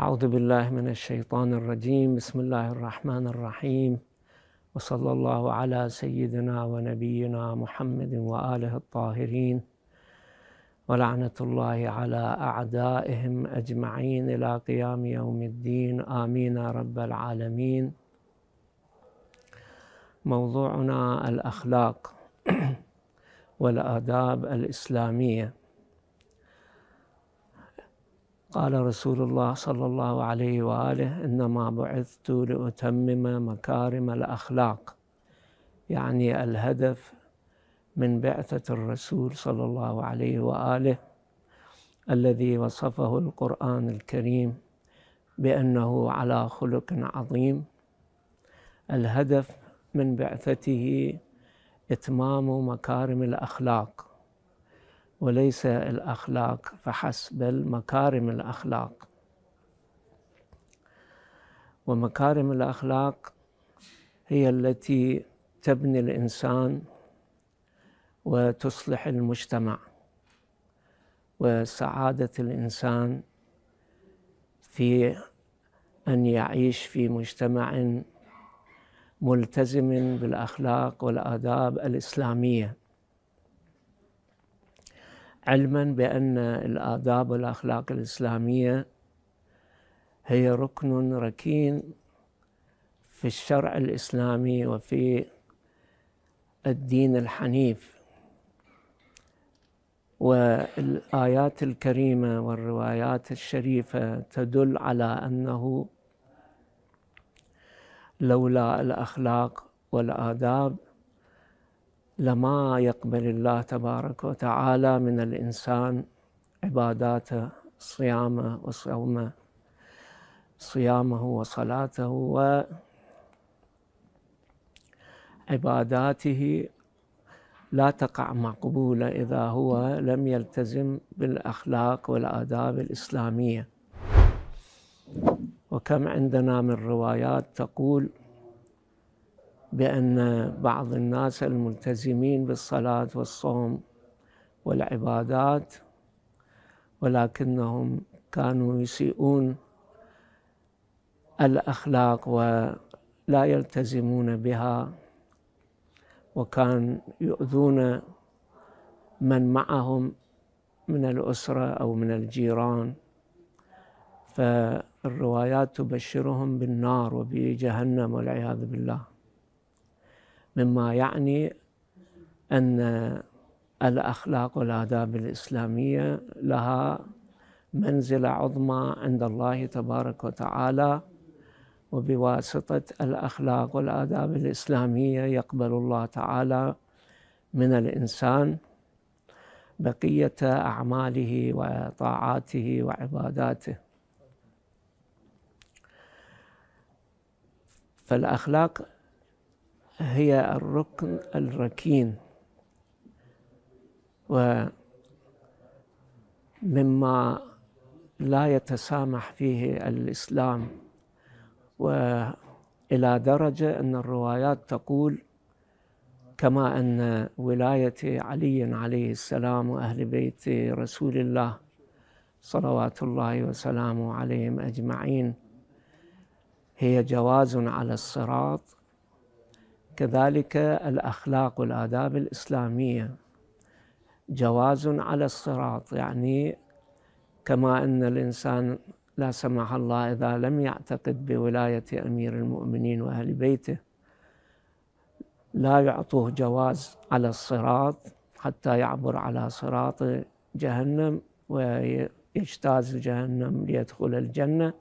أعوذ بالله من الشيطان الرجيم بسم الله الرحمن الرحيم وصلى الله على سيدنا ونبينا محمد وآله الطاهرين ولعنة الله على أعدائهم أجمعين إلى قيام يوم الدين آمين رب العالمين موضوعنا الأخلاق والآداب الإسلامية قال رسول الله صلى الله عليه واله انما بعثت لاتمم مكارم الاخلاق يعني الهدف من بعثه الرسول صلى الله عليه واله الذي وصفه القران الكريم بانه على خلق عظيم الهدف من بعثته اتمام مكارم الاخلاق وليس الأخلاق فحسب بل مكارم الأخلاق ومكارم الأخلاق هي التي تبني الإنسان وتصلح المجتمع وسعادة الإنسان في أن يعيش في مجتمع ملتزم بالأخلاق والآداب الإسلامية علما بان الاداب والاخلاق الاسلاميه هي ركن ركين في الشرع الاسلامي وفي الدين الحنيف والايات الكريمه والروايات الشريفه تدل على انه لولا الاخلاق والاداب لما يقبل الله تبارك وتعالى من الإنسان عباداته صيامه وصومه صيامه وصلاته وعباداته لا تقع مقبولة إذا هو لم يلتزم بالأخلاق والآداب الإسلامية وكم عندنا من روايات تقول بأن بعض الناس الملتزمين بالصلاة والصوم والعبادات ولكنهم كانوا يسيئون الأخلاق ولا يلتزمون بها وكان يؤذون من معهم من الأسرة أو من الجيران فالروايات تبشرهم بالنار وبجهنم والعياذ بالله مما يعني أن الأخلاق والآداب الإسلامية لها منزلة عظمى عند الله تبارك وتعالى وبواسطة الأخلاق والآداب الإسلامية يقبل الله تعالى من الإنسان بقية أعماله وطاعاته وعباداته فالأخلاق هي الركن الركين ومما لا يتسامح فيه الإسلام وإلى درجة أن الروايات تقول كما أن ولاية علي عليه السلام وأهل بيت رسول الله صلوات الله وسلامه عليهم أجمعين هي جواز على الصراط كذلك الأخلاق والآداب الإسلامية جواز على الصراط يعني كما أن الإنسان لا سمح الله إذا لم يعتقد بولاية أمير المؤمنين وأهل بيته لا يعطوه جواز على الصراط حتى يعبر على صراط جهنم ويجتاز جهنم ليدخل الجنة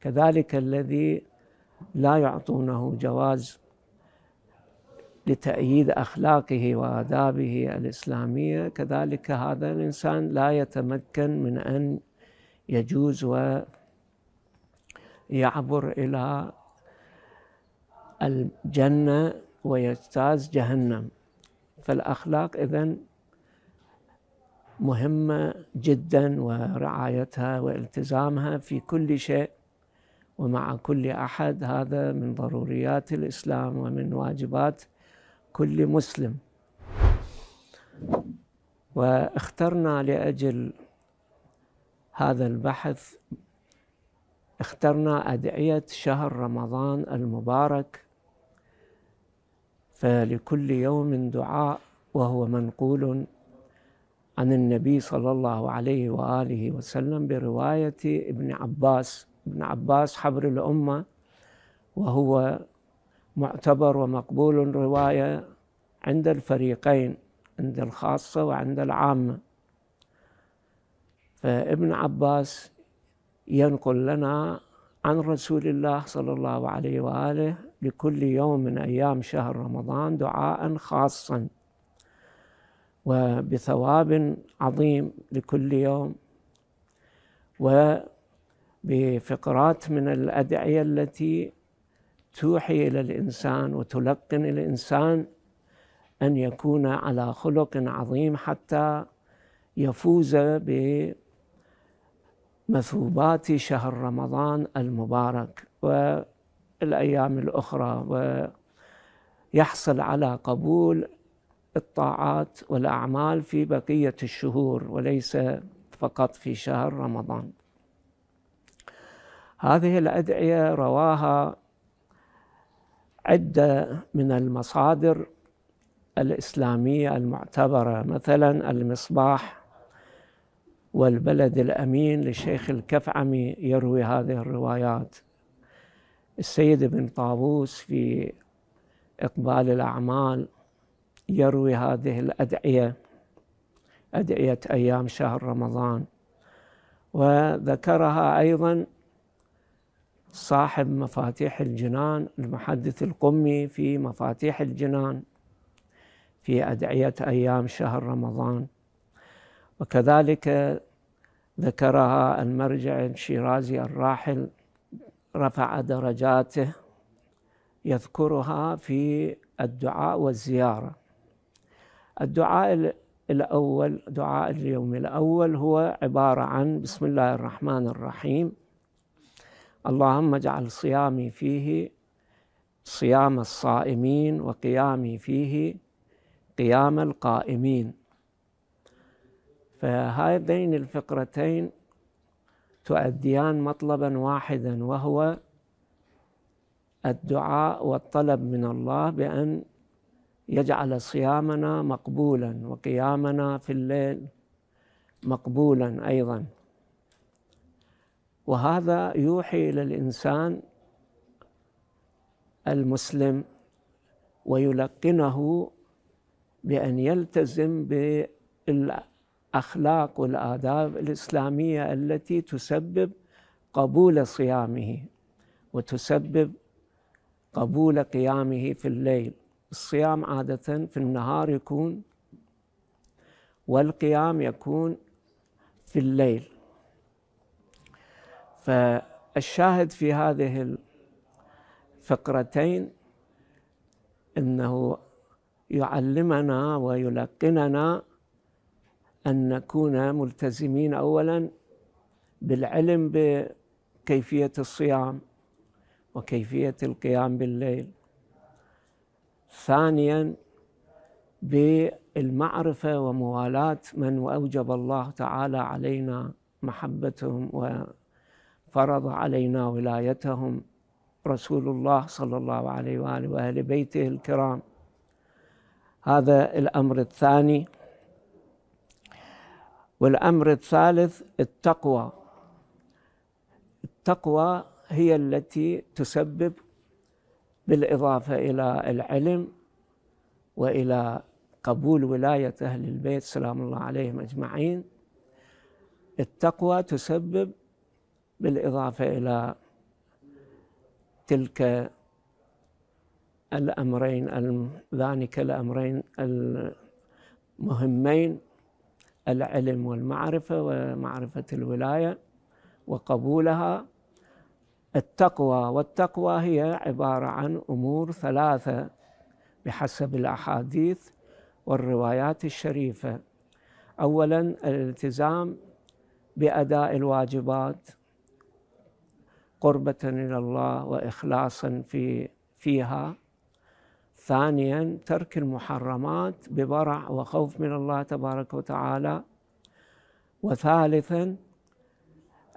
كذلك الذي لا يعطونه جواز لتأييد أخلاقه وآدابه الإسلامية كذلك هذا الإنسان لا يتمكن من أن يجوز ويعبر إلى الجنة ويجتاز جهنم فالأخلاق إذن مهمة جدا ورعايتها والتزامها في كل شيء ومع كل أحد هذا من ضروريات الإسلام ومن واجبات كل مسلم واخترنا لاجل هذا البحث اخترنا ادعيه شهر رمضان المبارك فلكل يوم دعاء وهو منقول عن النبي صلى الله عليه واله وسلم بروايه ابن عباس ابن عباس حبر الامه وهو معتبر ومقبول رواية عند الفريقين عند الخاصة وعند العامة فابن عباس ينقل لنا عن رسول الله صلى الله عليه وآله لكل يوم من أيام شهر رمضان دعاء خاصا وبثواب عظيم لكل يوم وبفقرات من الأدعية التي توحي الى الانسان وتلقن الانسان ان يكون على خلق عظيم حتى يفوز بمثوبات شهر رمضان المبارك والايام الاخرى ويحصل على قبول الطاعات والاعمال في بقيه الشهور وليس فقط في شهر رمضان هذه الادعيه رواها عدة من المصادر الإسلامية المعتبرة مثلا المصباح والبلد الأمين للشيخ الكفعمي يروي هذه الروايات السيد ابن طاووس في إقبال الأعمال يروي هذه الأدعية أدعية أيام شهر رمضان وذكرها أيضا صاحب مفاتيح الجنان المحدث القمي في مفاتيح الجنان في أدعية أيام شهر رمضان وكذلك ذكرها المرجع الشيرازي الراحل رفع درجاته يذكرها في الدعاء والزيارة الدعاء الأول دعاء اليوم الأول هو عبارة عن بسم الله الرحمن الرحيم اللهم اجعل صيامي فيه صيام الصائمين وقيامي فيه قيام القائمين فهذين الفقرتين تؤديان مطلبا واحدا وهو الدعاء والطلب من الله بان يجعل صيامنا مقبولا وقيامنا في الليل مقبولا ايضا وهذا يوحي الى الانسان المسلم ويلقنه بان يلتزم بالاخلاق والاداب الاسلاميه التي تسبب قبول صيامه وتسبب قبول قيامه في الليل الصيام عاده في النهار يكون والقيام يكون في الليل فالشاهد في هذه الفقرتين انه يعلمنا ويلقننا ان نكون ملتزمين اولا بالعلم بكيفيه الصيام وكيفيه القيام بالليل ثانيا بالمعرفه وموالاه من اوجب الله تعالى علينا محبتهم و فرض علينا ولايتهم رسول الله صلى الله عليه واله واهل بيته الكرام هذا الامر الثاني والامر الثالث التقوى التقوى هي التي تسبب بالاضافه الى العلم والى قبول ولايه اهل البيت سلام الله عليهم اجمعين التقوى تسبب بالإضافة إلى تلك الأمرين ذانك الأمرين المهمين العلم والمعرفة ومعرفة الولاية وقبولها التقوى والتقوى هي عبارة عن أمور ثلاثة بحسب الأحاديث والروايات الشريفة أولا الالتزام بأداء الواجبات قربة إلى الله وإخلاصا في فيها ثانيا ترك المحرمات ببرع وخوف من الله تبارك وتعالى وثالثا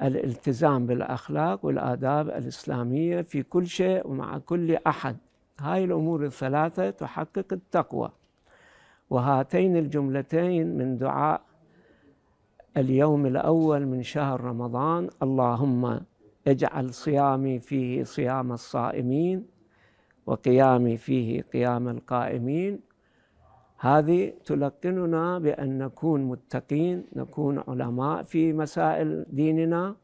الالتزام بالاخلاق والاداب الاسلاميه في كل شيء ومع كل احد هاي الامور الثلاثه تحقق التقوى وهاتين الجملتين من دعاء اليوم الاول من شهر رمضان اللهم اجعل صيامي فيه صيام الصائمين وقيامي فيه قيام القائمين هذه تلقننا بأن نكون متقين نكون علماء في مسائل ديننا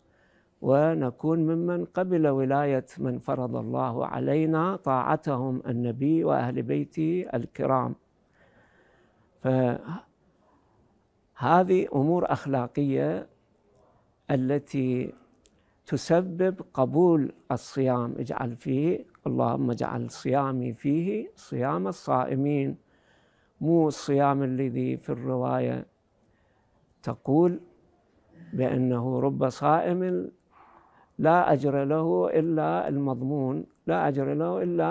ونكون ممن قبل ولاية من فرض الله علينا طاعتهم النبي وأهل بيته الكرام فهذه أمور أخلاقية التي تسبب قبول الصيام اجعل فيه اللهم اجعل صيامي فيه صيام الصائمين مو الصيام الذي في الرواية تقول بأنه رب صائم لا أجر له إلا المضمون لا أجر له إلا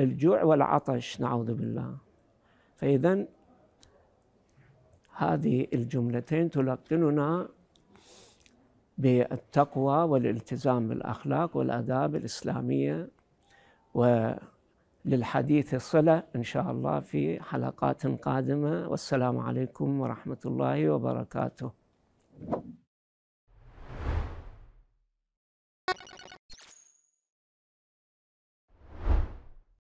الجوع والعطش نعوذ بالله فإذا هذه الجملتين تلقننا بالتقوى والالتزام بالاخلاق والاداب الاسلاميه وللحديث صله ان شاء الله في حلقات قادمه والسلام عليكم ورحمه الله وبركاته.